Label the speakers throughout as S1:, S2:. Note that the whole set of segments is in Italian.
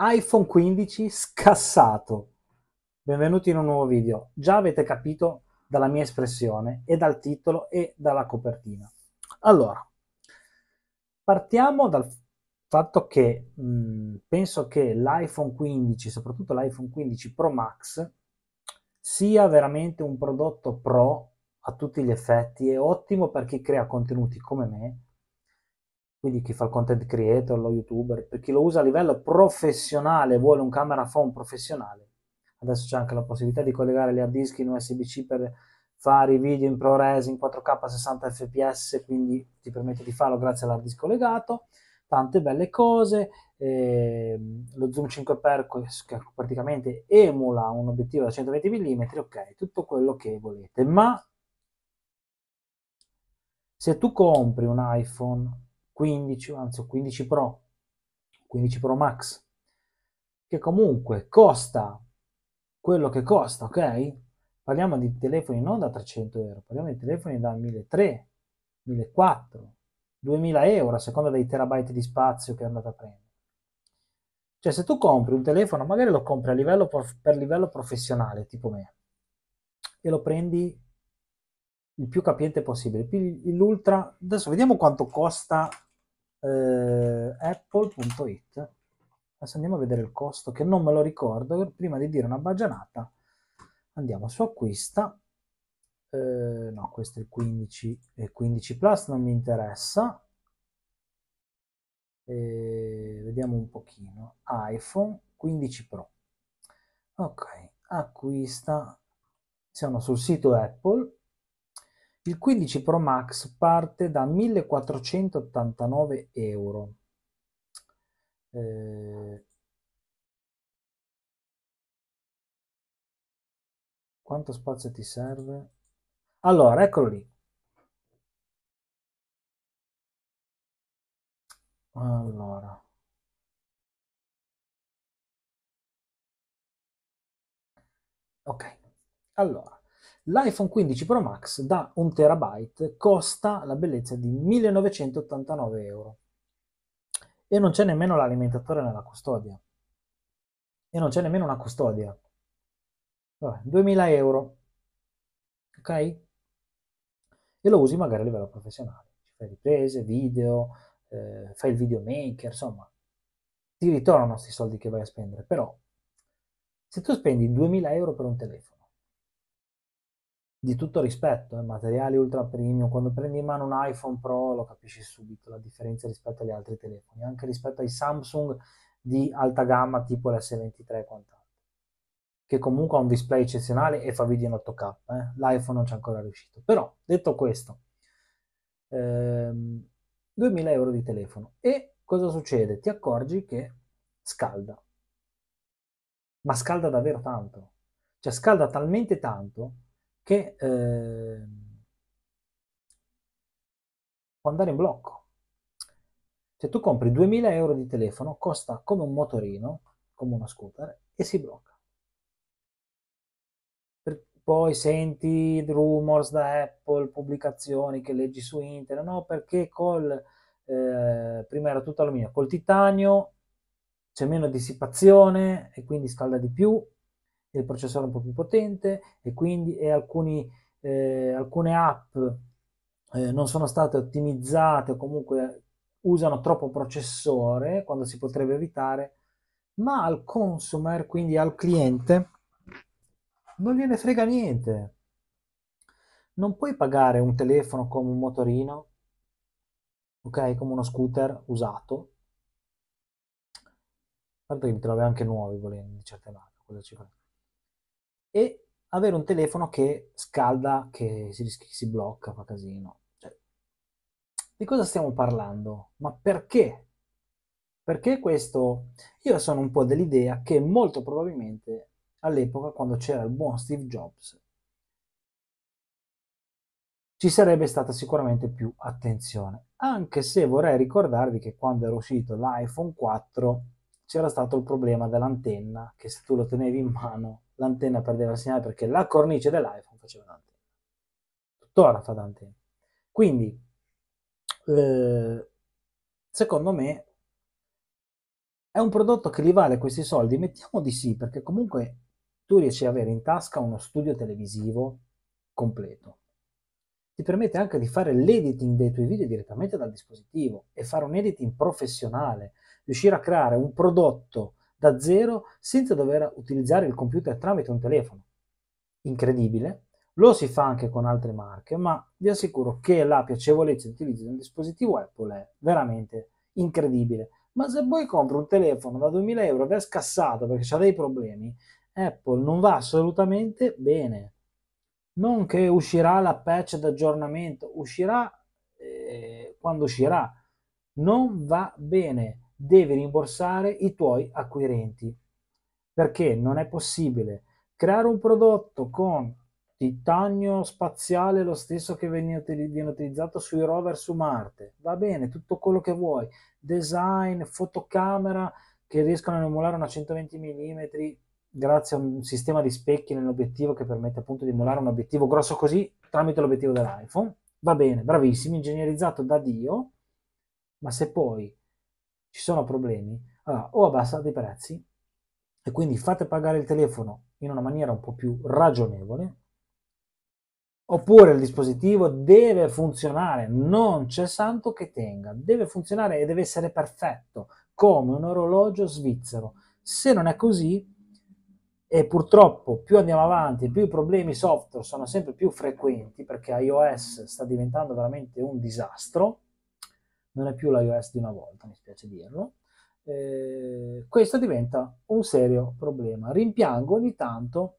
S1: iPhone 15 scassato. Benvenuti in un nuovo video. Già avete capito dalla mia espressione e dal titolo e dalla copertina. Allora, partiamo dal fatto che mh, mm, penso che l'iPhone 15, soprattutto l'iPhone 15 Pro Max, sia veramente un prodotto pro a tutti gli effetti e ottimo per chi crea contenuti come me quindi chi fa il content creator, lo youtuber, per chi lo usa a livello professionale, vuole un camera phone professionale. Adesso c'è anche la possibilità di collegare gli hard disk in USB-C per fare i video in ProRes in 4K a 60 fps, quindi ti permette di farlo grazie all'hard disk collegato. Tante belle cose, eh, lo zoom 5x che praticamente emula un obiettivo da 120 mm, ok, tutto quello che volete. Ma se tu compri un iPhone 15, anzi 15 Pro, 15 Pro Max, che comunque costa quello che costa, ok? Parliamo di telefoni non da 300 euro, parliamo di telefoni da 1300, 1400, 2000 euro a seconda dei terabyte di spazio che andate a prendere. Cioè se tu compri un telefono, magari lo compri a livello per livello professionale, tipo me, e lo prendi il più capiente possibile, l'ultra, adesso vediamo quanto costa eh, apple.it. Adesso andiamo a vedere il costo, che non me lo ricordo, prima di dire una bagianata andiamo su acquista, eh, no questo è il 15 e 15 plus non mi interessa, eh, vediamo un pochino, iPhone 15 Pro, ok, acquista, siamo sul sito Apple, il quindici Pro Max parte da 1489 euro. Eh, quanto spazio ti serve? Allora, eccolo lì. Allora. Ok, allora. L'iPhone 15 Pro Max da 1 terabyte costa la bellezza di 1989 euro e non c'è nemmeno l'alimentatore nella custodia e non c'è nemmeno una custodia. Vabbè, 2000 euro, ok? E lo usi magari a livello professionale, fai riprese, video, eh, fai il videomaker, insomma, ti ritornano questi soldi che vai a spendere, però se tu spendi 2000 euro per un telefono, di tutto rispetto, eh, materiali ultra premium, quando prendi in mano un iPhone Pro lo capisci subito la differenza rispetto agli altri telefoni, anche rispetto ai Samsung di alta gamma tipo l'S23 e quant'altro, che comunque ha un display eccezionale e fa video in 8K, eh. l'iPhone non c'è ancora riuscito. Però, detto questo, ehm, 2000 euro di telefono e cosa succede? Ti accorgi che scalda, ma scalda davvero tanto, cioè scalda talmente tanto che eh, può andare in blocco. Se tu compri 2000 euro di telefono, costa come un motorino, come uno scooter, e si blocca. Per, poi senti rumors da Apple, pubblicazioni che leggi su internet, no perché col, eh, prima era tutto alluminio, col titanio c'è meno dissipazione e quindi scalda di più, il processore è un po' più potente e quindi e alcuni, eh, alcune app eh, non sono state ottimizzate o comunque usano troppo processore quando si potrebbe evitare, ma al consumer, quindi al cliente, non gliene frega niente. Non puoi pagare un telefono come un motorino, ok, come uno scooter usato. Guarda che mi trovi anche nuovi volendo di certe marche, cosa ci fai? e avere un telefono che scalda, che si, che si blocca, fa casino. Cioè, di cosa stiamo parlando? Ma perché? Perché questo? Io sono un po' dell'idea che molto probabilmente all'epoca, quando c'era il buon Steve Jobs, ci sarebbe stata sicuramente più attenzione. Anche se vorrei ricordarvi che quando era uscito l'iPhone 4 c'era stato il problema dell'antenna, che se tu lo tenevi in mano, l'antenna perdeva il segnale perché la cornice dell'iPhone faceva l'antenna. Tuttora fa l'antenna. Quindi, eh, secondo me, è un prodotto che li vale questi soldi. Mettiamo di sì, perché comunque tu riesci ad avere in tasca uno studio televisivo completo ti permette anche di fare l'editing dei tuoi video direttamente dal dispositivo e fare un editing professionale, riuscire a creare un prodotto da zero senza dover utilizzare il computer tramite un telefono. Incredibile, lo si fa anche con altre marche, ma vi assicuro che la piacevolezza di utilizzo di un dispositivo Apple è veramente incredibile. Ma se voi compri un telefono da 2000 euro ed è scassato perché ha dei problemi, Apple non va assolutamente bene non che uscirà la patch d'aggiornamento, uscirà eh, quando uscirà. Non va bene, devi rimborsare i tuoi acquirenti perché non è possibile creare un prodotto con titanio spaziale lo stesso che viene utilizzato sui rover su Marte. Va bene, tutto quello che vuoi, design, fotocamera che riescono a emulare una 120 mm grazie a un sistema di specchi nell'obiettivo che permette appunto di emulare un obiettivo grosso così tramite l'obiettivo dell'iPhone. Va bene, bravissimi, ingegnerizzato da Dio, ma se poi ci sono problemi, allora, o abbassate i prezzi e quindi fate pagare il telefono in una maniera un po' più ragionevole, oppure il dispositivo deve funzionare, non c'è santo che tenga, deve funzionare e deve essere perfetto, come un orologio svizzero. Se non è così, e purtroppo più andiamo avanti, più i problemi software sono sempre più frequenti perché iOS sta diventando veramente un disastro, non è più l'iOS di una volta, mi spiace dirlo, eh, questo diventa un serio problema. Rimpiango ogni tanto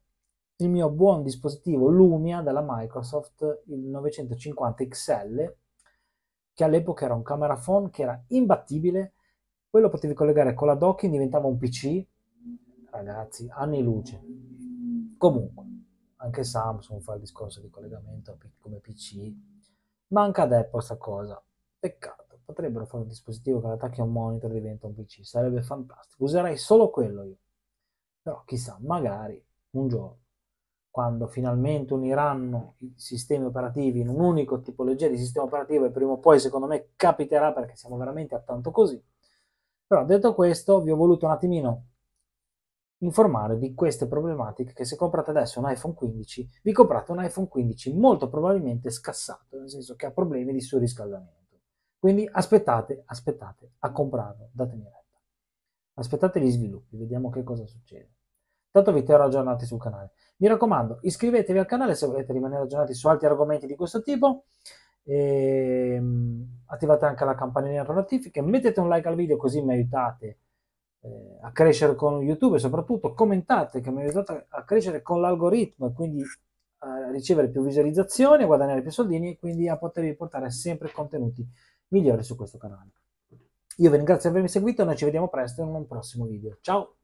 S1: il mio buon dispositivo Lumia della Microsoft, il 950 XL, che all'epoca era un camera phone che era imbattibile, poi lo potevi collegare con la docking, diventava un PC, ragazzi, anni luce. Comunque, anche Samsung fa il discorso di collegamento come PC. Manca ad Apple sta cosa. Peccato, potrebbero fare un dispositivo che attacchi a un monitor e diventa un PC. Sarebbe fantastico. Userei solo quello io. Però chissà, magari un giorno, quando finalmente uniranno i sistemi operativi in un'unica tipologia di sistema operativo, e prima o poi secondo me capiterà perché siamo veramente a tanto così. Però detto questo, vi ho voluto un attimino informare di queste problematiche che se comprate adesso un iPhone 15 vi comprate un iPhone 15 molto probabilmente scassato nel senso che ha problemi di surriscaldamento quindi aspettate aspettate a comprarlo datemi retta aspettate gli sviluppi vediamo che cosa succede tanto vi terrò aggiornati sul canale mi raccomando iscrivetevi al canale se volete rimanere aggiornati su altri argomenti di questo tipo e, ehm, attivate anche la campanella per notifiche mettete un like al video così mi aiutate a eh, a crescere con YouTube e soprattutto commentate che mi ha aiutato a crescere con l'algoritmo e quindi a ricevere più visualizzazioni, a guadagnare più soldini e quindi a potervi portare sempre contenuti migliori su questo canale. Io vi ringrazio per avermi seguito, noi ci vediamo presto in un prossimo video. Ciao!